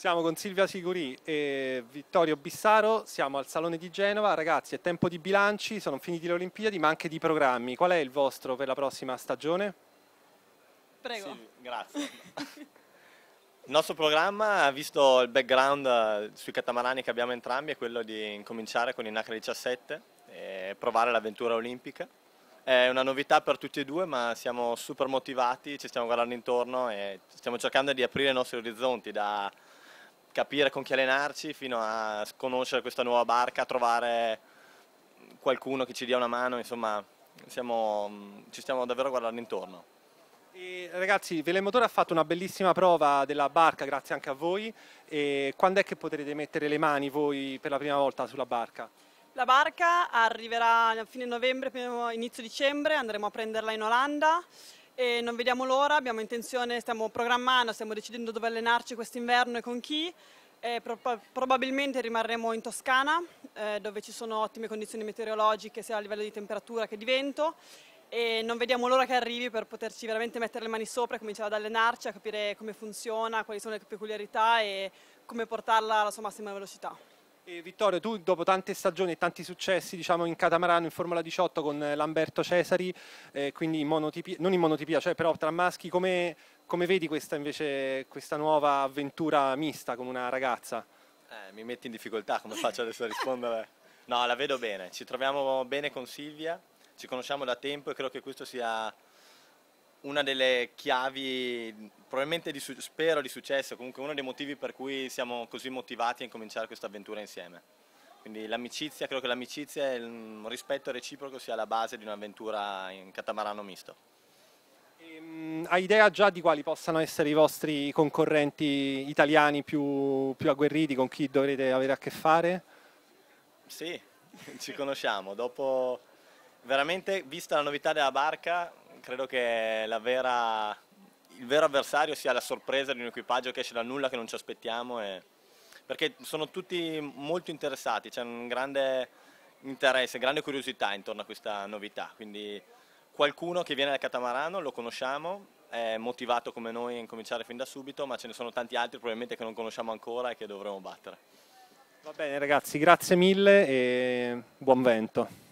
Siamo con Silvia Sicuri e Vittorio Bissaro, siamo al Salone di Genova. Ragazzi, è tempo di bilanci, sono finiti le Olimpiadi, ma anche di programmi. Qual è il vostro per la prossima stagione? Prego. Sì, grazie. Il nostro programma, visto il background eh, sui catamarani che abbiamo entrambi, è quello di incominciare con il NACRA 17 e provare l'avventura olimpica. È una novità per tutti e due, ma siamo super motivati, ci stiamo guardando intorno e stiamo cercando di aprire i nostri orizzonti da capire con chi allenarci fino a conoscere questa nuova barca, trovare qualcuno che ci dia una mano, insomma siamo, ci stiamo davvero guardando intorno. E ragazzi, Velemotore ha fatto una bellissima prova della barca, grazie anche a voi. E quando è che potrete mettere le mani voi per la prima volta sulla barca? La barca arriverà a fine novembre, inizio dicembre, andremo a prenderla in Olanda e non vediamo l'ora, abbiamo intenzione, stiamo programmando, stiamo decidendo dove allenarci quest'inverno e con chi. E pro probabilmente rimarremo in Toscana eh, dove ci sono ottime condizioni meteorologiche sia a livello di temperatura che di vento e non vediamo l'ora che arrivi per poterci veramente mettere le mani sopra e cominciare ad allenarci, a capire come funziona, quali sono le peculiarità e come portarla alla sua massima velocità. E Vittorio, tu dopo tante stagioni e tanti successi diciamo, in catamarano, in Formula 18 con eh, Lamberto Cesari, eh, quindi in monotipia, non in monotipia, cioè però tra maschi, come, come vedi questa, invece, questa nuova avventura mista con una ragazza? Eh, mi metti in difficoltà, come faccio adesso a rispondere? No, la vedo bene, ci troviamo bene con Silvia, ci conosciamo da tempo e credo che questo sia una delle chiavi, probabilmente di spero di successo, comunque uno dei motivi per cui siamo così motivati a incominciare questa avventura insieme. Quindi l'amicizia, credo che l'amicizia e il mm, rispetto reciproco sia la base di un'avventura in catamarano misto. Ehm, hai idea già di quali possano essere i vostri concorrenti italiani più, più agguerriti, con chi dovrete avere a che fare? Sì, ci conosciamo. Dopo, veramente, vista la novità della barca, credo che vera, il vero avversario sia la sorpresa di un equipaggio che esce dal nulla, che non ci aspettiamo, e, perché sono tutti molto interessati, c'è un grande interesse, grande curiosità intorno a questa novità, quindi qualcuno che viene da catamarano lo conosciamo, è motivato come noi a incominciare fin da subito, ma ce ne sono tanti altri probabilmente che non conosciamo ancora e che dovremo battere. Va bene ragazzi, grazie mille e buon vento.